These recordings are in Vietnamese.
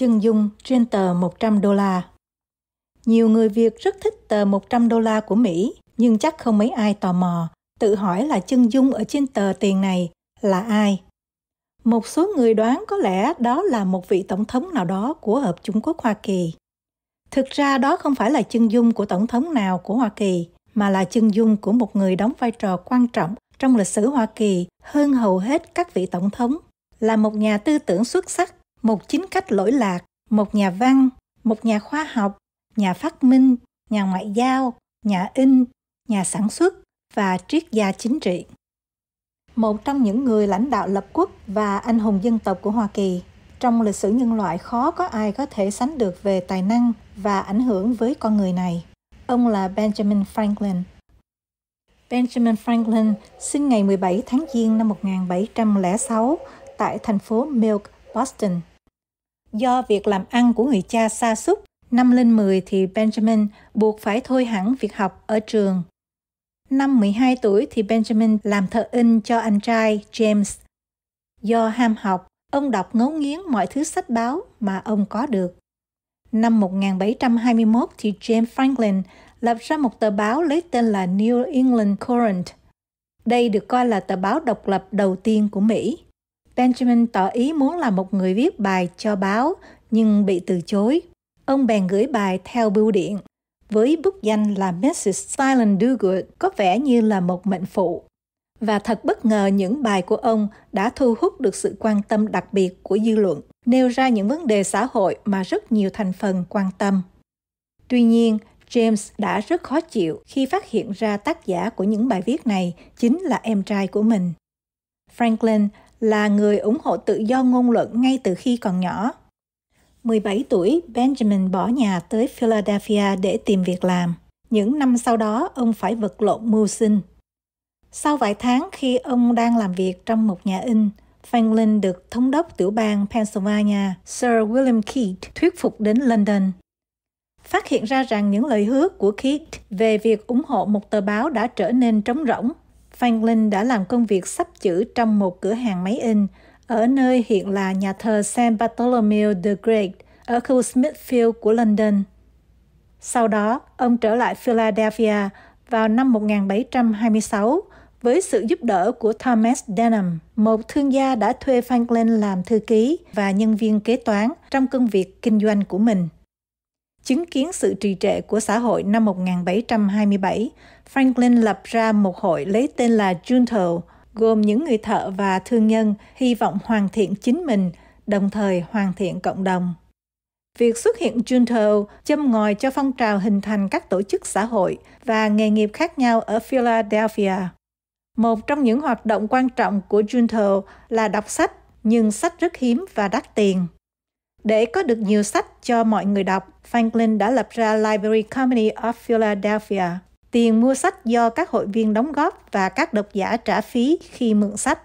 chân dung trên tờ 100 đô la. Nhiều người Việt rất thích tờ 100 đô la của Mỹ, nhưng chắc không mấy ai tò mò, tự hỏi là chân dung ở trên tờ tiền này là ai. Một số người đoán có lẽ đó là một vị tổng thống nào đó của Hợp Trung Quốc Hoa Kỳ. Thực ra đó không phải là chân dung của tổng thống nào của Hoa Kỳ, mà là chân dung của một người đóng vai trò quan trọng trong lịch sử Hoa Kỳ hơn hầu hết các vị tổng thống, là một nhà tư tưởng xuất sắc một chính khách lỗi lạc, một nhà văn, một nhà khoa học, nhà phát minh, nhà ngoại giao, nhà in, nhà sản xuất và triết gia chính trị. Một trong những người lãnh đạo lập quốc và anh hùng dân tộc của Hoa Kỳ, trong lịch sử nhân loại khó có ai có thể sánh được về tài năng và ảnh hưởng với con người này. Ông là Benjamin Franklin. Benjamin Franklin sinh ngày 17 tháng Giêng năm 1706 tại thành phố Milk, Boston. Do việc làm ăn của người cha xa xúc, năm lên 10 thì Benjamin buộc phải thôi hẳn việc học ở trường. Năm 12 tuổi thì Benjamin làm thợ in cho anh trai James. Do ham học, ông đọc ngấu nghiến mọi thứ sách báo mà ông có được. Năm 1721 thì James Franklin lập ra một tờ báo lấy tên là New England Courant. Đây được coi là tờ báo độc lập đầu tiên của Mỹ. Benjamin tỏ ý muốn làm một người viết bài cho báo nhưng bị từ chối. Ông bèn gửi bài theo bưu điện với bút danh là Mrs. Silent Do có vẻ như là một mệnh phụ. Và thật bất ngờ những bài của ông đã thu hút được sự quan tâm đặc biệt của dư luận, nêu ra những vấn đề xã hội mà rất nhiều thành phần quan tâm. Tuy nhiên, James đã rất khó chịu khi phát hiện ra tác giả của những bài viết này chính là em trai của mình. Franklin là người ủng hộ tự do ngôn luận ngay từ khi còn nhỏ. 17 tuổi, Benjamin bỏ nhà tới Philadelphia để tìm việc làm. Những năm sau đó, ông phải vật lộn mưu sinh. Sau vài tháng khi ông đang làm việc trong một nhà in, Franklin được thống đốc tiểu bang Pennsylvania Sir William keith thuyết phục đến London. Phát hiện ra rằng những lời hứa của keith về việc ủng hộ một tờ báo đã trở nên trống rỗng Franklin đã làm công việc sắp chữ trong một cửa hàng máy in ở nơi hiện là nhà thờ St. Bartholomew the Great ở khu Smithfield của London. Sau đó, ông trở lại Philadelphia vào năm 1726 với sự giúp đỡ của Thomas Denham, một thương gia đã thuê Franklin làm thư ký và nhân viên kế toán trong công việc kinh doanh của mình. Chứng kiến sự trì trệ của xã hội năm 1727, Franklin lập ra một hội lấy tên là Junto, gồm những người thợ và thương nhân hy vọng hoàn thiện chính mình, đồng thời hoàn thiện cộng đồng. Việc xuất hiện Junto châm ngòi cho phong trào hình thành các tổ chức xã hội và nghề nghiệp khác nhau ở Philadelphia. Một trong những hoạt động quan trọng của Junto là đọc sách, nhưng sách rất hiếm và đắt tiền. Để có được nhiều sách cho mọi người đọc, Franklin đã lập ra Library Company of Philadelphia. Tiền mua sách do các hội viên đóng góp và các độc giả trả phí khi mượn sách.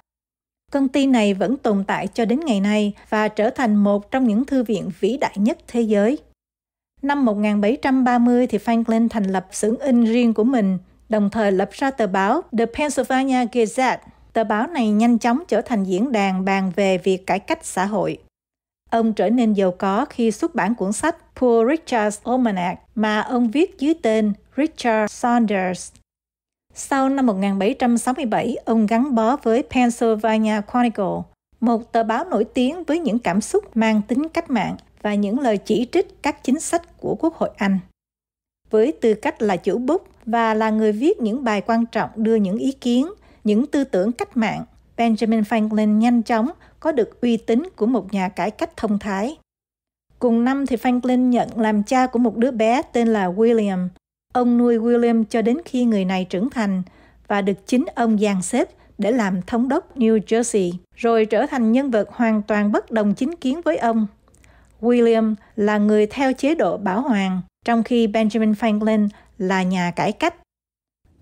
Công ty này vẫn tồn tại cho đến ngày nay và trở thành một trong những thư viện vĩ đại nhất thế giới. Năm 1730 thì Franklin thành lập xưởng in riêng của mình, đồng thời lập ra tờ báo The Pennsylvania Gazette. Tờ báo này nhanh chóng trở thành diễn đàn bàn về việc cải cách xã hội. Ông trở nên giàu có khi xuất bản cuốn sách Poor Richard's Almanac mà ông viết dưới tên Richard Saunders. Sau năm 1767, ông gắn bó với Pennsylvania Chronicle, một tờ báo nổi tiếng với những cảm xúc mang tính cách mạng và những lời chỉ trích các chính sách của Quốc hội Anh. Với tư cách là chủ bút và là người viết những bài quan trọng đưa những ý kiến, những tư tưởng cách mạng Benjamin Franklin nhanh chóng có được uy tín của một nhà cải cách thông thái. Cùng năm thì Franklin nhận làm cha của một đứa bé tên là William. Ông nuôi William cho đến khi người này trưởng thành và được chính ông dàn xếp để làm thống đốc New Jersey, rồi trở thành nhân vật hoàn toàn bất đồng chính kiến với ông. William là người theo chế độ bảo hoàng, trong khi Benjamin Franklin là nhà cải cách.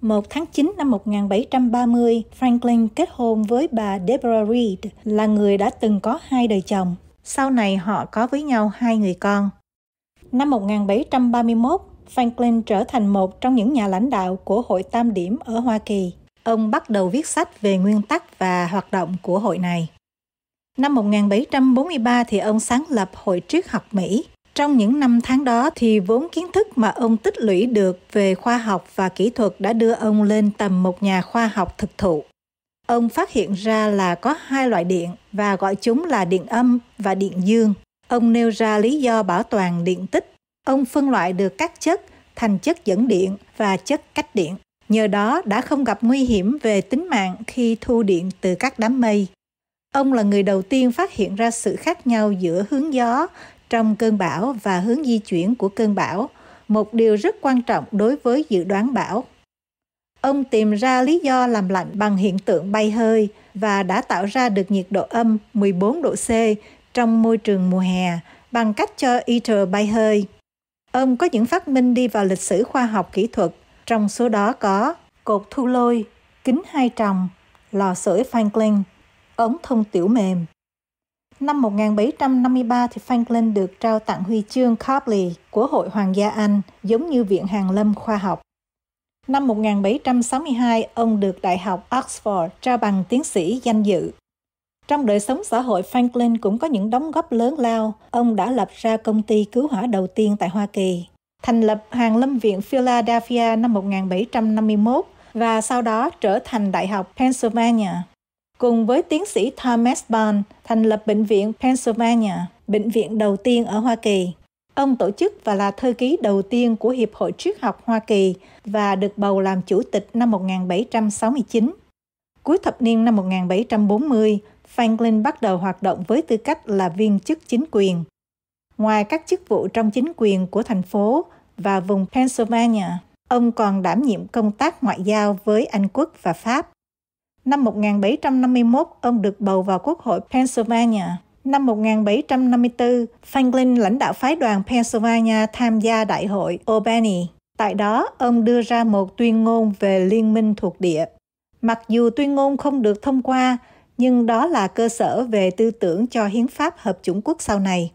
1 tháng 9 năm 1730, Franklin kết hôn với bà Deborah Reed, là người đã từng có hai đời chồng. Sau này họ có với nhau hai người con. Năm 1731, Franklin trở thành một trong những nhà lãnh đạo của hội Tam Điểm ở Hoa Kỳ. Ông bắt đầu viết sách về nguyên tắc và hoạt động của hội này. Năm 1743 thì ông sáng lập Hội Triết học Mỹ, trong những năm tháng đó thì vốn kiến thức mà ông tích lũy được về khoa học và kỹ thuật đã đưa ông lên tầm một nhà khoa học thực thụ. Ông phát hiện ra là có hai loại điện và gọi chúng là điện âm và điện dương. Ông nêu ra lý do bảo toàn điện tích. Ông phân loại được các chất thành chất dẫn điện và chất cách điện. Nhờ đó đã không gặp nguy hiểm về tính mạng khi thu điện từ các đám mây. Ông là người đầu tiên phát hiện ra sự khác nhau giữa hướng gió trong cơn bão và hướng di chuyển của cơn bão, một điều rất quan trọng đối với dự đoán bão. Ông tìm ra lý do làm lạnh bằng hiện tượng bay hơi và đã tạo ra được nhiệt độ âm 14 độ C trong môi trường mùa hè bằng cách cho ether bay hơi. Ông có những phát minh đi vào lịch sử khoa học kỹ thuật, trong số đó có cột thu lôi, kính hai tròng, lò sưởi Franklin, ống thông tiểu mềm, Năm 1753 thì Franklin được trao tặng huy chương Copley của Hội Hoàng gia Anh, giống như Viện Hàn Lâm Khoa học. Năm 1762, ông được Đại học Oxford trao bằng tiến sĩ danh dự. Trong đời sống xã hội, Franklin cũng có những đóng góp lớn lao. Ông đã lập ra công ty cứu hỏa đầu tiên tại Hoa Kỳ, thành lập Hàn Lâm Viện Philadelphia năm 1751 và sau đó trở thành Đại học Pennsylvania cùng với tiến sĩ Thomas Bond thành lập Bệnh viện Pennsylvania, bệnh viện đầu tiên ở Hoa Kỳ. Ông tổ chức và là thư ký đầu tiên của Hiệp hội Triết học Hoa Kỳ và được bầu làm chủ tịch năm 1769. Cuối thập niên năm 1740, Franklin bắt đầu hoạt động với tư cách là viên chức chính quyền. Ngoài các chức vụ trong chính quyền của thành phố và vùng Pennsylvania, ông còn đảm nhiệm công tác ngoại giao với Anh quốc và Pháp. Năm 1751, ông được bầu vào Quốc hội Pennsylvania. Năm 1754, Franklin lãnh đạo phái đoàn Pennsylvania tham gia đại hội Albany. Tại đó, ông đưa ra một tuyên ngôn về liên minh thuộc địa. Mặc dù tuyên ngôn không được thông qua, nhưng đó là cơ sở về tư tưởng cho hiến pháp hợp chủng quốc sau này.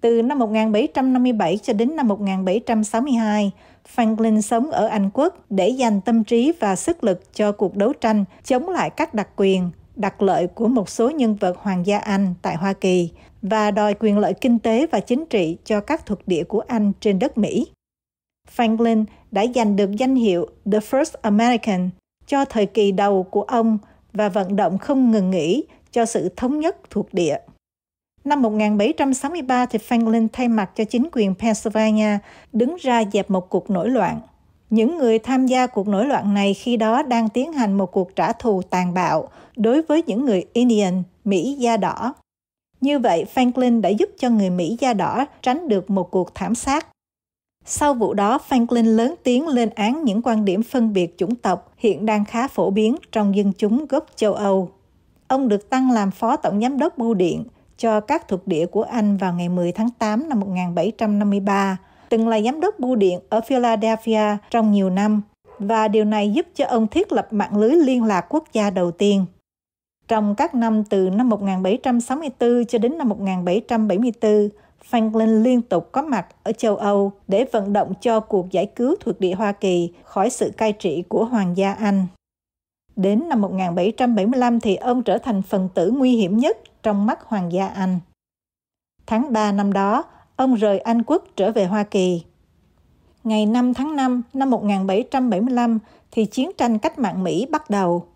Từ năm 1757 cho đến năm 1762, Franklin sống ở Anh quốc để dành tâm trí và sức lực cho cuộc đấu tranh chống lại các đặc quyền, đặc lợi của một số nhân vật hoàng gia Anh tại Hoa Kỳ và đòi quyền lợi kinh tế và chính trị cho các thuộc địa của Anh trên đất Mỹ. Franklin đã giành được danh hiệu The First American cho thời kỳ đầu của ông và vận động không ngừng nghỉ cho sự thống nhất thuộc địa. Năm 1763 thì Franklin thay mặt cho chính quyền Pennsylvania đứng ra dẹp một cuộc nổi loạn. Những người tham gia cuộc nổi loạn này khi đó đang tiến hành một cuộc trả thù tàn bạo đối với những người Indian, Mỹ da đỏ. Như vậy, Franklin đã giúp cho người Mỹ da đỏ tránh được một cuộc thảm sát. Sau vụ đó, Franklin lớn tiếng lên án những quan điểm phân biệt chủng tộc hiện đang khá phổ biến trong dân chúng gốc châu Âu. Ông được tăng làm phó tổng giám đốc bưu điện cho các thuộc địa của Anh vào ngày 10 tháng 8 năm 1753, từng là giám đốc bưu điện ở Philadelphia trong nhiều năm và điều này giúp cho ông thiết lập mạng lưới liên lạc quốc gia đầu tiên. Trong các năm từ năm 1764 cho đến năm 1774, Franklin liên tục có mặt ở châu Âu để vận động cho cuộc giải cứu thuộc địa Hoa Kỳ khỏi sự cai trị của Hoàng gia Anh. Đến năm 1775 thì ông trở thành phần tử nguy hiểm nhất trong mắt Hoàng gia Anh. Tháng 3 năm đó, ông rời Anh quốc trở về Hoa Kỳ. Ngày 5 tháng 5 năm 1775 thì chiến tranh cách mạng Mỹ bắt đầu.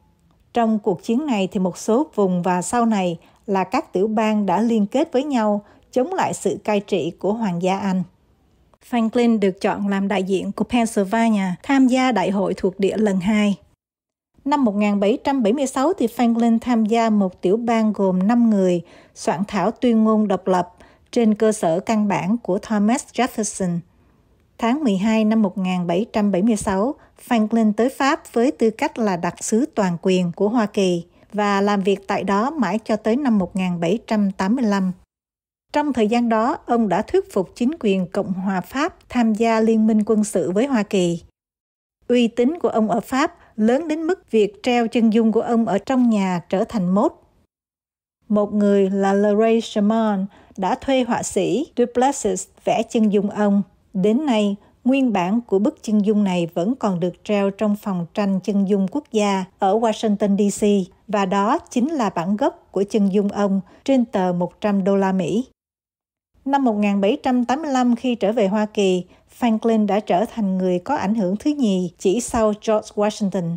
Trong cuộc chiến này thì một số vùng và sau này là các tiểu bang đã liên kết với nhau chống lại sự cai trị của Hoàng gia Anh. Franklin được chọn làm đại diện của Pennsylvania tham gia đại hội thuộc địa lần hai. Năm 1776 thì Franklin tham gia một tiểu bang gồm 5 người soạn thảo tuyên ngôn độc lập trên cơ sở căn bản của Thomas Jefferson. Tháng 12 năm 1776, Franklin tới Pháp với tư cách là đặc sứ toàn quyền của Hoa Kỳ và làm việc tại đó mãi cho tới năm 1785. Trong thời gian đó, ông đã thuyết phục chính quyền Cộng hòa Pháp tham gia liên minh quân sự với Hoa Kỳ. Uy tín của ông ở Pháp lớn đến mức việc treo chân dung của ông ở trong nhà trở thành mốt. Một người là Leray Sherman đã thuê họa sĩ Duplessis vẽ chân dung ông. Đến nay, nguyên bản của bức chân dung này vẫn còn được treo trong phòng tranh chân dung quốc gia ở Washington DC và đó chính là bản gốc của chân dung ông trên tờ 100 đô la Mỹ. Năm 1785 khi trở về Hoa Kỳ, Franklin đã trở thành người có ảnh hưởng thứ nhì chỉ sau George Washington.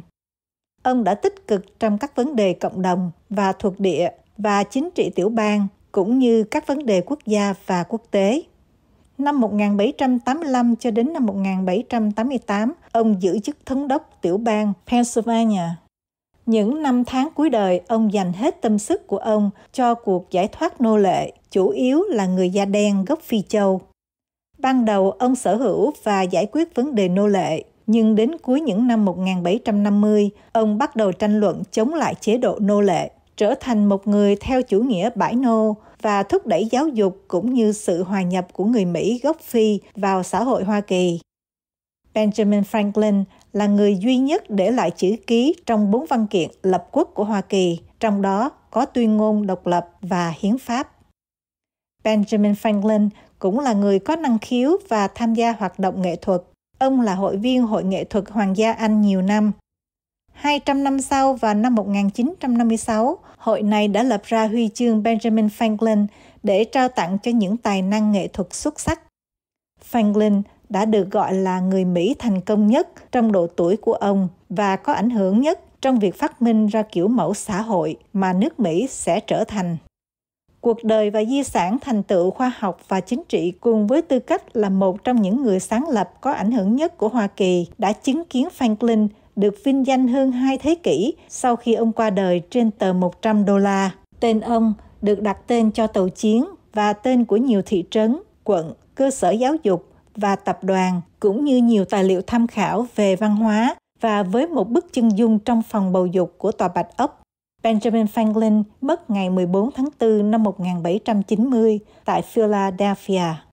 Ông đã tích cực trong các vấn đề cộng đồng và thuộc địa và chính trị tiểu bang cũng như các vấn đề quốc gia và quốc tế. Năm 1785 cho đến năm 1788, ông giữ chức thống đốc tiểu bang Pennsylvania. Những năm tháng cuối đời, ông dành hết tâm sức của ông cho cuộc giải thoát nô lệ, chủ yếu là người da đen gốc Phi Châu. Ban đầu, ông sở hữu và giải quyết vấn đề nô lệ, nhưng đến cuối những năm 1750, ông bắt đầu tranh luận chống lại chế độ nô lệ, trở thành một người theo chủ nghĩa bãi nô và thúc đẩy giáo dục cũng như sự hòa nhập của người Mỹ gốc Phi vào xã hội Hoa Kỳ. Benjamin Franklin là người duy nhất để lại chữ ký trong bốn văn kiện lập quốc của Hoa Kỳ, trong đó có tuyên ngôn độc lập và hiến pháp. Benjamin Franklin cũng là người có năng khiếu và tham gia hoạt động nghệ thuật. Ông là hội viên Hội nghệ thuật Hoàng gia Anh nhiều năm. 200 năm sau và năm 1956, hội này đã lập ra huy chương Benjamin Franklin để trao tặng cho những tài năng nghệ thuật xuất sắc. Franklin đã được gọi là người Mỹ thành công nhất trong độ tuổi của ông và có ảnh hưởng nhất trong việc phát minh ra kiểu mẫu xã hội mà nước Mỹ sẽ trở thành cuộc đời và di sản thành tựu khoa học và chính trị cùng với tư cách là một trong những người sáng lập có ảnh hưởng nhất của Hoa Kỳ đã chứng kiến Franklin được vinh danh hơn hai thế kỷ sau khi ông qua đời trên tờ 100 đô la. Tên ông được đặt tên cho tàu chiến và tên của nhiều thị trấn, quận, cơ sở giáo dục và tập đoàn, cũng như nhiều tài liệu tham khảo về văn hóa và với một bức chân dung trong phòng bầu dục của tòa Bạch Ốc Benjamin Franklin mất ngày 14 tháng 4 năm 1790 tại Philadelphia.